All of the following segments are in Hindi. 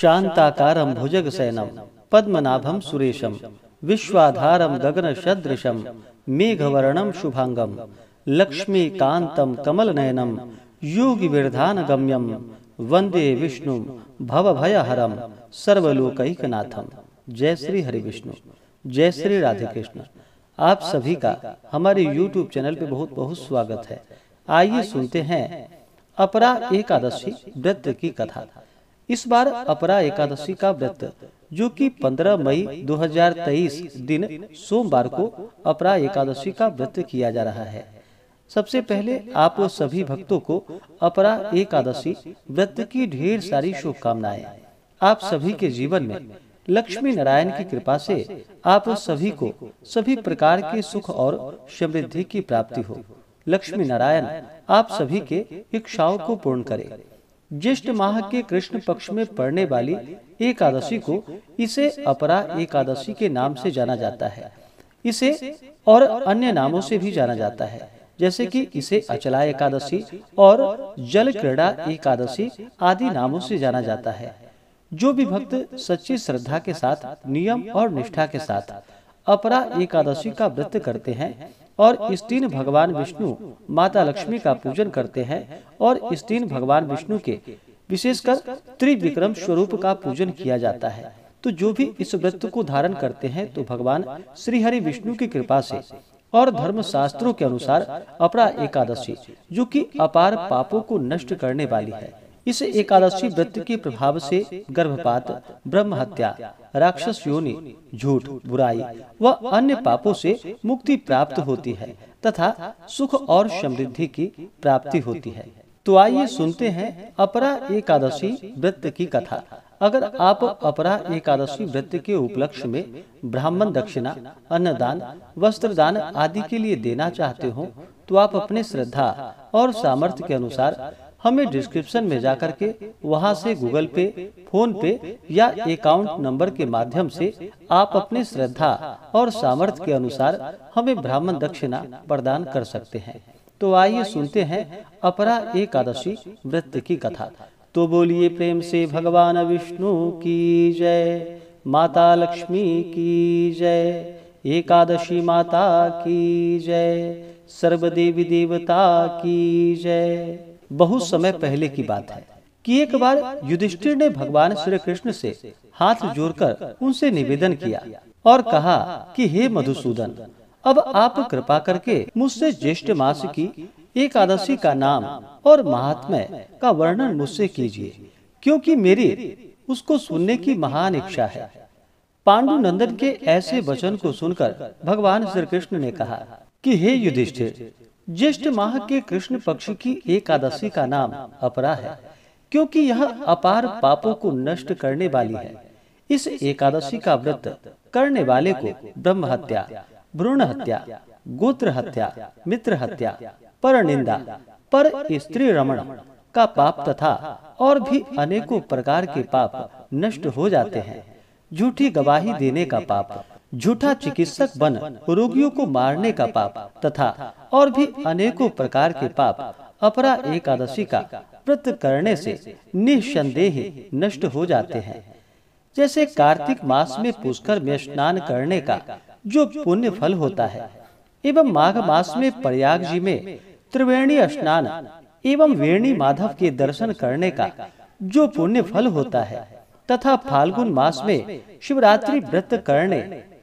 शान्ताकारं भुजगसैनं पद्मनाभं सुरेशं विश्वाधारं गगनसदृशं मेघवर्णं शुभाङ्गं लक्ष्मीकान्तं कमलनयनं योगिविर्धानगम्यं वन्दे विष्णुं भवभयहरं सर्वलोकैकनाथं जय श्री हरि विष्णु जय श्री राधे कृष्ण आप सभी का हमारे YouTube चैनल पे बहुत बहुत स्वागत है आइए सुनते हैं अपरा एकादशी व्रत की कथा इस बार अपरा एकादशी का व्रत जो कि 15 मई 2023 दिन सोमवार को अपरा एकादशी का व्रत किया जा रहा है सबसे पहले आप सभी भक्तों को अपरा एकादशी व्रत की ढेर सारी शुभकामनाएं आप सभी के जीवन में लक्ष्मी नारायण की कृपा से आप सभी को सभी प्रकार के सुख और समृद्धि की प्राप्ति हो लक्ष्मी नारायण आप सभी के इच्छाओं को पूर्ण करें ज्येष्ठ माह के कृष्ण पक्ष में पड़ने वाली एकादशी को इसे अपरा एकादशी के नाम से जाना जाता है इसे और अन्य नामों से भी जाना जाता है जैसे कि इसे अचला एकादशी और जल क्रीड़ा एकादशी आदि नामों से जाना जाता है जो भी भक्त सच्ची श्रद्धा के साथ नियम और निष्ठा के साथ अपरा एकादशी का व्रत करते हैं और इस दिन भगवान विष्णु माता लक्ष्मी का पूजन करते हैं और इस दिन भगवान विष्णु के विशेषकर त्रिविक्रम स्वरूप का पूजन किया जाता है तो जो भी इस व्रत को धारण करते हैं तो भगवान श्री हरि विष्णु की कृपा से और धर्म शास्त्रों के अनुसार अपरा एकादशी जो कि अपार पापों को नष्ट करने वाली है इस एकादशी व्रत के प्रभाव से गर्भपात ब्रह्म हत्या राक्षस योनि झूठ बुराई व अन्य पापों से मुक्ति प्राप्त होती है तथा सुख और समृद्धि की प्राप्ति होती है तो आइए सुनते हैं अपरा एकादशी व्रत की कथा अगर आप अपरा एकादशी व्रत के उपलक्ष्य में ब्राह्मण दक्षिणा अन्नदान वस्त्रदान आदि के लिए देना चाहते हो तो आप अपने श्रद्धा और सामर्थ्य के अनुसार हमें डिस्क्रिप्शन में जाकर के वहाँ से गूगल पे फोन पे या अकाउंट नंबर के माध्यम से आप अपने श्रद्धा और सामर्थ्य के अनुसार हमें ब्राह्मण दक्षिणा प्रदान कर सकते हैं तो आइए सुनते हैं अपरा एकादशी व्रत की कथा तो बोलिए प्रेम से भगवान विष्णु की जय माता लक्ष्मी की जय एकादशी माता की जय सर्वदेवी देवता की जय बहुत समय पहले की बात है कि एक बार युधिष्ठिर ने भगवान श्री कृष्ण से हाथ जोड़कर उनसे निवेदन किया और कहा कि हे मधुसूदन अब आप कृपा करके मुझसे ज्येष्ठ मास की एकादशी का नाम और महात्मा का वर्णन मुझसे कीजिए क्योंकि मेरी उसको सुनने की महान इच्छा है पांडु नंदन के ऐसे वचन को सुनकर भगवान श्री कृष्ण ने कहा कि हे युधिष्ठिर ज्येष्ठ माह के कृष्ण पक्ष की एकादशी का नाम अपरा है क्योंकि यह अपार पापों को नष्ट करने वाली है इस एकादशी का व्रत करने वाले को ब्रह्म हत्या भ्रूण हत्या गोत्र हत्या मित्र हत्या पर निंदा पर स्त्री रमण का पाप तथा और भी अनेकों प्रकार के पाप नष्ट हो जाते हैं झूठी गवाही देने का पाप झूठा चिकित्सक बन रोगियों को मारने का पाप तथा और भी अनेकों प्रकार के पाप अपरा एकादशी का व्रत करने से निस्संदेह नष्ट हो जाते हैं जैसे कार्तिक मास में पुष्कर में स्नान करने का जो पुण्य फल होता है एवं माघ मास में प्रयाग जी में त्रिवेणी स्नान एवं वेणी माधव के दर्शन करने का जो पुण्य फल होता है तथा फाल्गुन मास में शिवरात्रि व्रत करने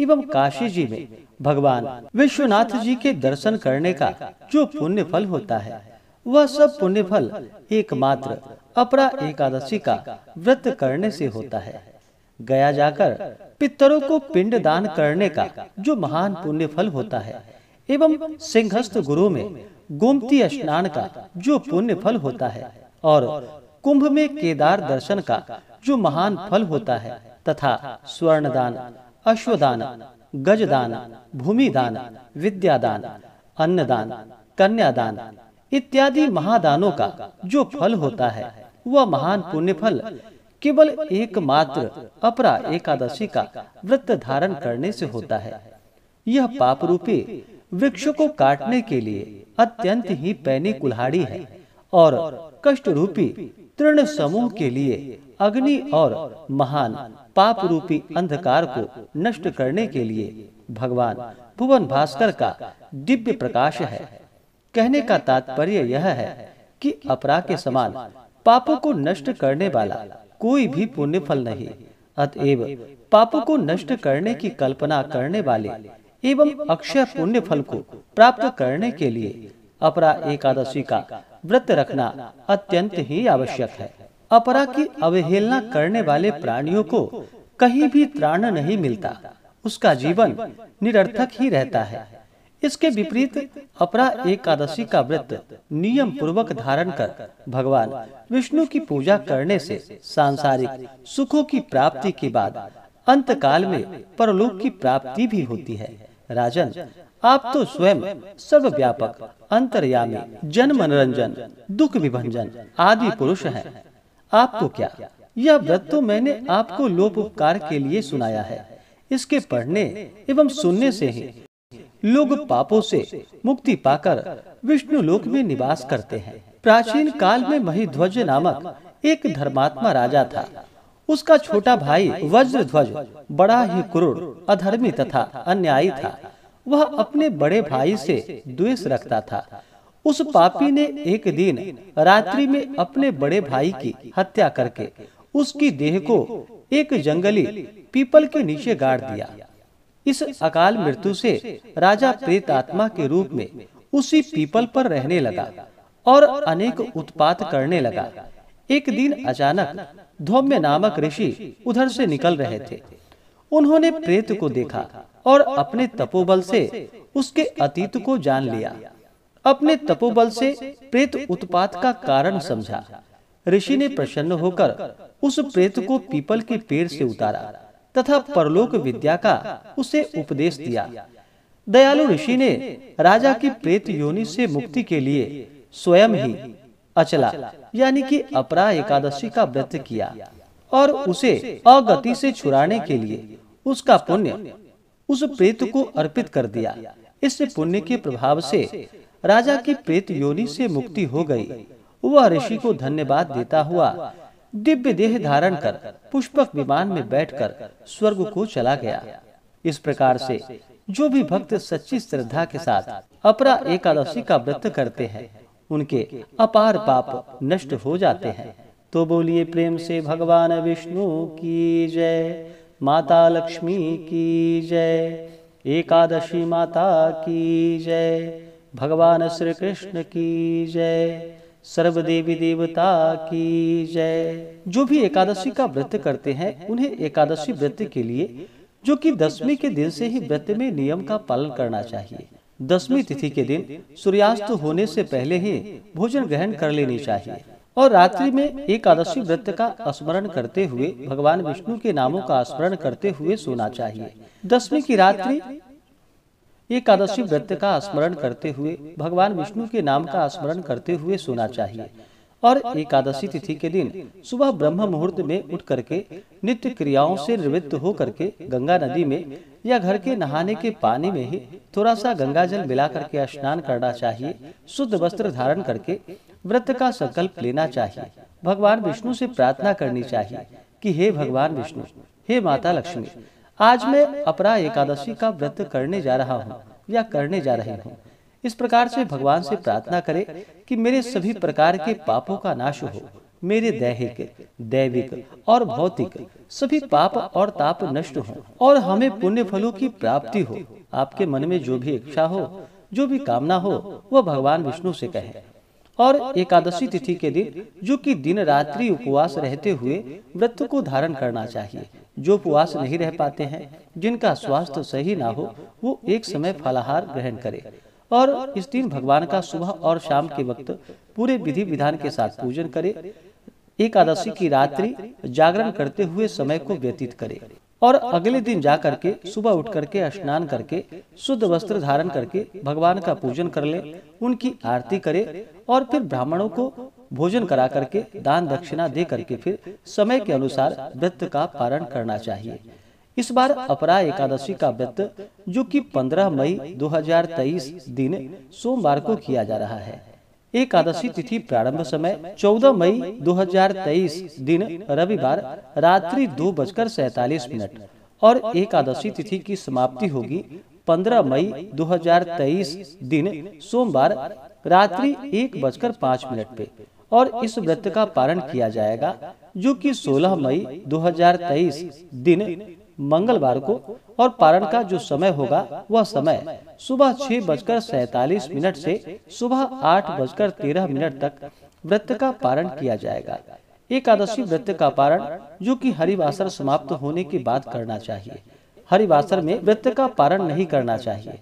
एवं काशी जी में भगवान विश्वनाथ जी के दर्शन करने का जो पुण्य फल होता है वह सब पुण्य फल एकमात्र अपरा एकादशी का व्रत करने से होता है गया जाकर पितरों को पिंड दान करने का जो महान पुण्य फल होता है एवं सिंहस्थ गुरु में गोमती स्नान का जो पुण्य फल होता है और कुंभ में केदार दर्शन का जो महान फल होता है तथा स्वर्ण दान अश्वदान गजदान भूमिदान विद्यादान अन्नदान कन्यादान इत्यादि महादानों का जो फल होता है वह महान पुण्य फल केवल एकमात्र अपरा एकादशी का व्रत धारण करने से होता है यह पाप रूपी वृक्ष को काटने के लिए अत्यंत ही पैनी कुल्हाड़ी है और कष्ट रूपी तृण समूह के लिए अग्नि और महान पाप रूपी अंधकार को नष्ट करने के लिए भगवान भुवन भास्कर का दिव्य प्रकाश है कहने का तात्पर्य यह है कि अपरा के समान पापों को नष्ट करने वाला कोई भी पुण्य फल नहीं अतएव पापों को नष्ट करने की कल्पना करने वाले एवं अक्षय पुण्य फल को प्राप्त करने के लिए अपरा एकादशी का व्रत रखना अत्यंत ही आवश्यक है अपरा की अवहेलना करने वाले प्राणियों को कहीं भी त्राण नहीं मिलता उसका जीवन निरर्थक ही रहता है इसके विपरीत अपरा एकादशी का व्रत नियम पूर्वक धारण कर भगवान विष्णु की पूजा करने से सांसारिक सुखों की प्राप्ति के बाद अंत काल में परलोक की प्राप्ति भी होती है राजन आप तो स्वयं सर्व व्यापक अंतर्यामी जन मनोरंजन दुख विभंजन आदि पुरुष हैं। आपको क्या यह व्रत तो मैंने आपको लोप उपकार के लिए सुनाया है इसके पढ़ने एवं सुनने से ही लोग पापों से मुक्ति पाकर विष्णु लोक में निवास करते हैं प्राचीन काल में महिध्वज नामक एक धर्मात्मा राजा था उसका छोटा भाई वज्र ध्वज बड़ा ही क्रूर अधर्मी तथा अन्यायी था वह अपने बड़े भाई से द्वेष रखता था उस पापी ने एक दिन रात्रि में अपने बड़े भाई की हत्या करके उसकी देह को एक जंगली पीपल के नीचे गाड़ दिया इस अकाल मृत्यु से राजा प्रेत आत्मा के रूप में उसी पीपल पर रहने लगा और अनेक उत्पात करने लगा एक दिन अचानक धौम्य नामक ऋषि उधर से निकल रहे थे उन्होंने प्रेत को देखा और अपने तपोबल से उसके अतीत को जान लिया अपने तपोबल से प्रेत उत्पात का कारण समझा ऋषि ने प्रसन्न होकर उस प्रेत को पीपल के पेड़ से उतारा तथा परलोक विद्या का उसे उपदेश दिया दयालु ऋषि ने राजा की प्रेत योनि से मुक्ति के लिए स्वयं ही अचला यानी कि अपरा एकादशी का व्रत किया और उसे अगति से छुड़ाने के लिए उसका पुण्य उस प्रेत को अर्पित कर दिया इस पुण्य के प्रभाव से राजा की प्रेत योनि से मुक्ति हो गई वह ऋषि को धन्यवाद देता हुआ दिव्य देह धारण कर पुष्पक विमान में बैठकर स्वर्ग को चला गया इस प्रकार से जो भी भक्त सच्ची श्रद्धा के साथ अपरा एकादशी का व्रत करते हैं उनके अपार पाप नष्ट हो जाते हैं तो बोलिए प्रेम से भगवान विष्णु की जय माता लक्ष्मी की जय एकादशी माता की जय भगवान श्री कृष्ण की जय सर्व देवी देवता की जय जो भी एकादशी का व्रत करते हैं उन्हें एकादशी व्रत के लिए जो कि दसवीं के दिन से ही व्रत में नियम का पालन करना चाहिए दसवीं तिथि के दिन सूर्यास्त होने से पहले ही भोजन ग्रहण कर लेनी चाहिए और रात्रि में एकादशी व्रत का स्मरण करते हुए भगवान विष्णु के नामों का स्मरण करते हुए सोना चाहिए दसवीं की रात्रि एकादशी व्रत का स्मरण करते हुए भगवान विष्णु के नाम का स्मरण करते हुए सोना चाहिए और एकादशी तिथि के दिन सुबह ब्रह्म मुहूर्त में उठ करके नित्य क्रियाओं से निवृत्त हो करके गंगा नदी में या घर के नहाने के पानी में ही थोड़ा सा गंगा जल मिला करके स्नान करना चाहिए शुद्ध वस्त्र धारण करके व्रत का संकल्प लेना चाहिए भगवान विष्णु से प्रार्थना करनी चाहिए कि हे भगवान विष्णु हे माता लक्ष्मी आज मैं अपरा एकादशी का व्रत करने जा रहा हूँ या करने जा रही हूँ इस प्रकार से भगवान से प्रार्थना करे कि मेरे सभी प्रकार के पापों का नाश हो मेरे दैहिक दैविक और भौतिक सभी पाप और ताप नष्ट हो और हमें पुण्य फलों की प्राप्ति हो आपके मन में जो भी इच्छा हो जो भी कामना हो वह भगवान विष्णु से कहे और एकादशी तिथि के दिन जो कि दिन रात्रि उपवास रहते हुए व्रत को धारण करना चाहिए जो उपवास नहीं रह पाते हैं जिनका स्वास्थ्य सही ना हो वो एक समय फलाहार ग्रहण करे और इस दिन भगवान का सुबह और शाम के वक्त पूरे विधि विधान के साथ पूजन करे एकादशी की रात्रि जागरण करते हुए समय को व्यतीत करे और अगले दिन जा करके सुबह उठ करके स्नान करके शुद्ध वस्त्र धारण करके भगवान का पूजन कर ले उनकी आरती करे और फिर ब्राह्मणों को भोजन करा करके दान दक्षिणा दे करके फिर समय के अनुसार व्रत का पारण करना चाहिए इस बार अपरा एकादशी का व्रत जो कि 15 मई 2023 दिन सोमवार को किया जा रहा है एकादशी तिथि प्रारंभ समय 14 मई 2023 दिन रविवार रात्रि दो बजकर सैतालीस मिनट और एकादशी तिथि की समाप्ति होगी 15 मई 2023 दिन सोमवार रात्रि एक बजकर पाँच मिनट पे और इस व्रत का पारण किया जाएगा जो कि 16 मई 2023 दिन मंगलवार को और पारण का जो समय होगा वह समय सुबह छह बजकर सैतालीस मिनट से सुबह आठ बजकर तेरह मिनट तक व्रत का पारण किया जाएगा एकादशी व्रत का पारण जो कि हरिवासर समाप्त होने के बाद करना चाहिए हरिवासर में व्रत का पारण नहीं करना चाहिए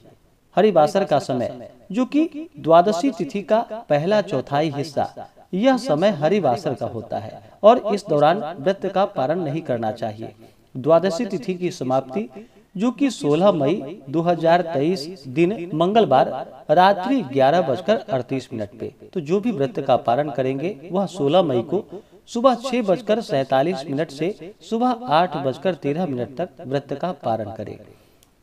हरिवासर का समय जो कि द्वादशी तिथि का पहला चौथाई हिस्सा यह समय हरिवासर का होता है और इस दौरान व्रत का पारण नहीं करना चाहिए द्वादशी तिथि की समाप्ति जो कि 16 मई 2023 दिन मंगलवार रात्रि ग्यारह बजकर अड़तीस मिनट पे तो जो भी व्रत का पालन करेंगे वह 16 मई को सुबह छह बजकर सैतालीस मिनट से सुबह आठ बजकर तेरह मिनट तक व्रत का पालन करें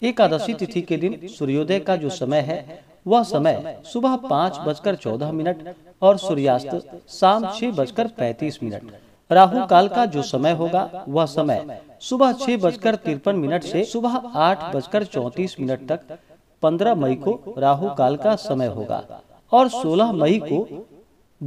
एकादशी तिथि के दिन सूर्योदय का जो समय है वह समय सुबह पाँच बजकर चौदह मिनट और सूर्यास्त शाम छह बजकर पैतीस मिनट राहु काल का जो समय होगा वह समय सुबह छह बजकर तिरपन मिनट से सुबह आठ बजकर चौतीस मिनट तक 15 मई को राहु काल का समय होगा और 16 मई को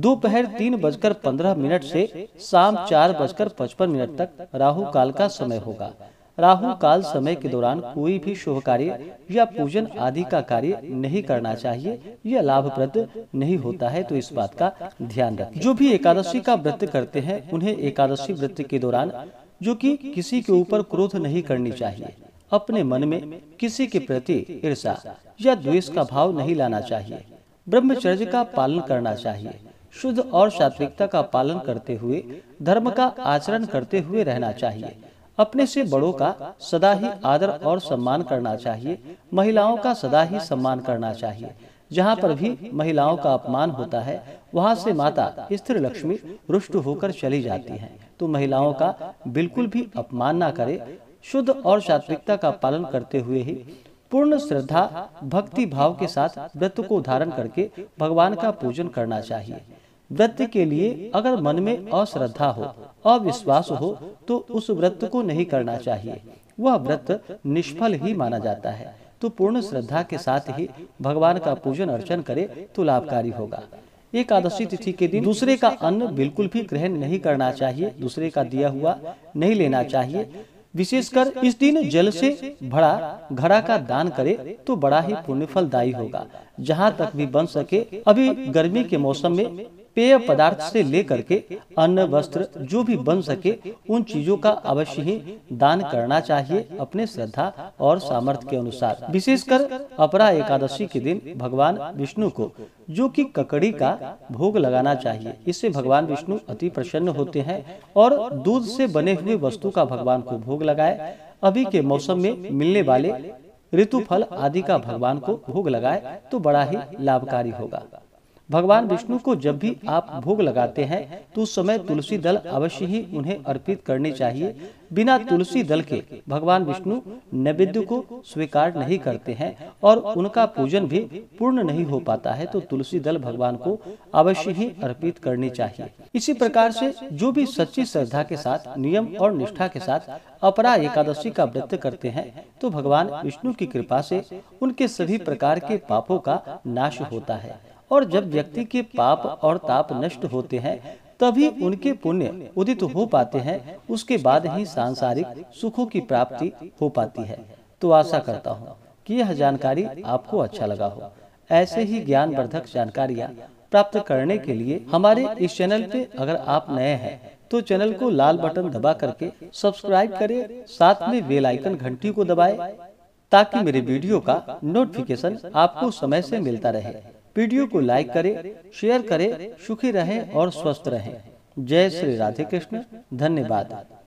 दोपहर तीन बजकर पंद्रह मिनट से शाम चार बजकर पचपन मिनट तक राहु काल का समय होगा राहु काल समय के दौरान कोई भी शुभ कार्य या पूजन आदि का कार्य नहीं करना चाहिए यह लाभप्रद नहीं होता है तो इस बात का ध्यान रखें जो भी एकादशी का व्रत करते हैं उन्हें एकादशी व्रत के दौरान जो कि किसी के ऊपर क्रोध नहीं करनी चाहिए अपने मन में किसी के प्रति ईर्षा या द्वेष का भाव नहीं लाना चाहिए ब्रह्मचर्य का पालन करना चाहिए शुद्ध और सात्विकता का पालन करते हुए धर्म का आचरण करते हुए रहना चाहिए अपने से बड़ों का सदा ही आदर और सम्मान करना चाहिए महिलाओं का सदा ही सम्मान करना चाहिए जहाँ पर भी महिलाओं का अपमान होता है वहाँ से माता स्त्री लक्ष्मी रुष्ट होकर चली जाती है तो महिलाओं का बिल्कुल भी अपमान न करे शुद्ध और सात्विकता का पालन करते हुए ही पूर्ण श्रद्धा भक्ति भाव के साथ व्रत को धारण करके भगवान का पूजन करना चाहिए व्रत के लिए अगर मन में अश्रद्धा हो अविश्वास हो तो उस व्रत को नहीं करना चाहिए वह व्रत निष्फल ही माना जाता है तो पूर्ण श्रद्धा के साथ ही भगवान का पूजन अर्चन करे तो लाभकारी होगा एकादशी तिथि के दिन दूसरे का अन्न बिल्कुल भी ग्रहण नहीं करना चाहिए दूसरे का दिया हुआ नहीं लेना चाहिए विशेषकर इस दिन जल से भरा घड़ा का दान करे तो बड़ा ही पुण्य फलदायी होगा जहाँ तक भी बन सके अभी गर्मी के मौसम में पेय पदार्थ से लेकर के अन्न वस्त्र जो भी बन सके उन चीजों का अवश्य ही दान करना चाहिए अपने श्रद्धा और सामर्थ्य के अनुसार विशेषकर अपरा एकादशी के दिन भगवान विष्णु को जो कि ककड़ी का भोग लगाना चाहिए इससे भगवान विष्णु अति प्रसन्न होते हैं और दूध से बने हुए वस्तु का भगवान को भोग लगाए अभी के मौसम में मिलने वाले ऋतु फल आदि का भगवान को भोग लगाए तो बड़ा ही लाभकारी होगा भगवान विष्णु को जब भी आप भोग लगाते हैं तो उस समय तुलसी दल अवश्य ही उन्हें अर्पित करने चाहिए बिना तुलसी दल के भगवान विष्णु नैवेद्य को स्वीकार नहीं करते हैं और उनका पूजन भी पूर्ण नहीं हो पाता है तो तुलसी दल भगवान को अवश्य ही अर्पित करनी चाहिए इसी प्रकार से जो भी सच्ची श्रद्धा के साथ नियम और निष्ठा के साथ अपरा एकादशी का व्रत करते हैं तो भगवान विष्णु की कृपा से उनके सभी प्रकार के पापों का नाश होता है और जब व्यक्ति के पाप और ताप नष्ट होते हैं तभी उनके पुण्य उदित हो पाते हैं उसके बाद ही सांसारिक सुखों की प्राप्ति हो पाती है तो आशा करता हूँ कि यह जानकारी आपको अच्छा लगा हो ऐसे ही ज्ञान वर्धक जानकारियाँ प्राप्त करने के लिए हमारे इस चैनल पे अगर आप नए हैं तो चैनल को लाल बटन दबा करके सब्सक्राइब करें साथ में बेल आइकन घंटी को दबाएं ताकि मेरे वीडियो का नोटिफिकेशन आपको समय से मिलता रहे वीडियो को लाइक करें, शेयर करें, सुखी रहें और स्वस्थ रहें। जय श्री राधे कृष्ण धन्यवाद